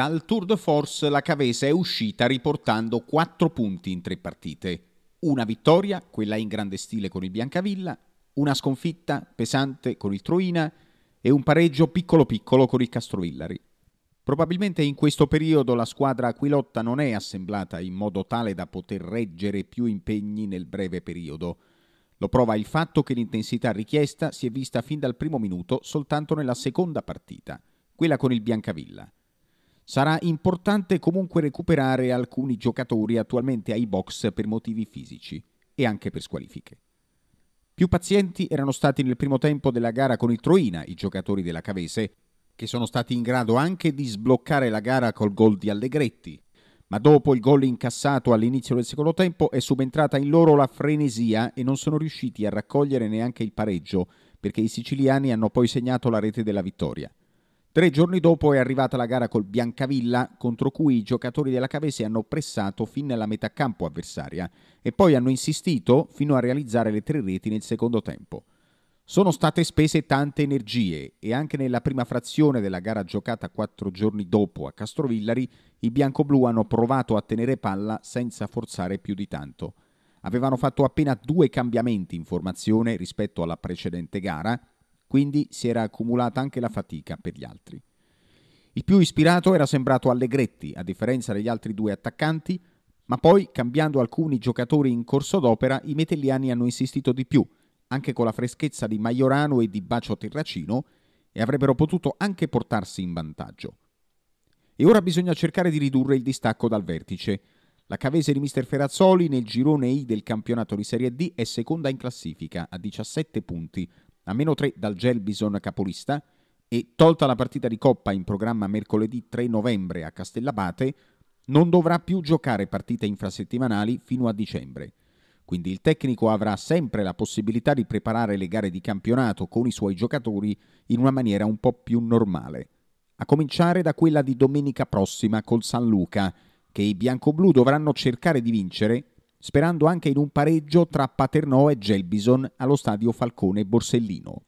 Dal Tour de Force la Cavese è uscita riportando 4 punti in 3 partite. Una vittoria, quella in grande stile con il Biancavilla, una sconfitta pesante con il Troina e un pareggio piccolo piccolo con il Castrovillari. Probabilmente in questo periodo la squadra aquilotta non è assemblata in modo tale da poter reggere più impegni nel breve periodo. Lo prova il fatto che l'intensità richiesta si è vista fin dal primo minuto soltanto nella seconda partita, quella con il Biancavilla. Sarà importante comunque recuperare alcuni giocatori attualmente ai box per motivi fisici e anche per squalifiche. Più pazienti erano stati nel primo tempo della gara con il Troina i giocatori della Cavese, che sono stati in grado anche di sbloccare la gara col gol di Allegretti, ma dopo il gol incassato all'inizio del secondo tempo è subentrata in loro la frenesia e non sono riusciti a raccogliere neanche il pareggio, perché i siciliani hanno poi segnato la rete della vittoria. Tre giorni dopo è arrivata la gara col Biancavilla, contro cui i giocatori della Cavese hanno pressato fin nella metà campo avversaria e poi hanno insistito fino a realizzare le tre reti nel secondo tempo. Sono state spese tante energie e anche nella prima frazione della gara giocata quattro giorni dopo a Castrovillari i bianco-blu hanno provato a tenere palla senza forzare più di tanto. Avevano fatto appena due cambiamenti in formazione rispetto alla precedente gara quindi si era accumulata anche la fatica per gli altri. Il più ispirato era sembrato Allegretti, a differenza degli altri due attaccanti, ma poi, cambiando alcuni giocatori in corso d'opera, i metelliani hanno insistito di più, anche con la freschezza di Maiorano e di Bacio Terracino, e avrebbero potuto anche portarsi in vantaggio. E ora bisogna cercare di ridurre il distacco dal vertice. La Cavese di Mister Ferazzoli nel girone I del campionato di Serie D è seconda in classifica a 17 punti a meno 3 dal Gelbison capolista e tolta la partita di Coppa in programma mercoledì 3 novembre a Castellabate, non dovrà più giocare partite infrasettimanali fino a dicembre. Quindi il tecnico avrà sempre la possibilità di preparare le gare di campionato con i suoi giocatori in una maniera un po' più normale. A cominciare da quella di domenica prossima col San Luca, che i bianco-blu dovranno cercare di vincere sperando anche in un pareggio tra Paternò e Gelbison allo stadio Falcone Borsellino.